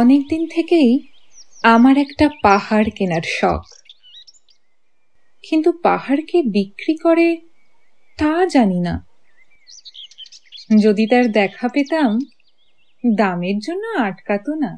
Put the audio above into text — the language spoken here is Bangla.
অনেক দিন থেকেই আমার একটা পাহাড় কেনার শখ কিন্তু পাহাড়কে বিক্রি করে তা জানি না যদি তার দেখা পেতাম দামের জন্য আটকাতো না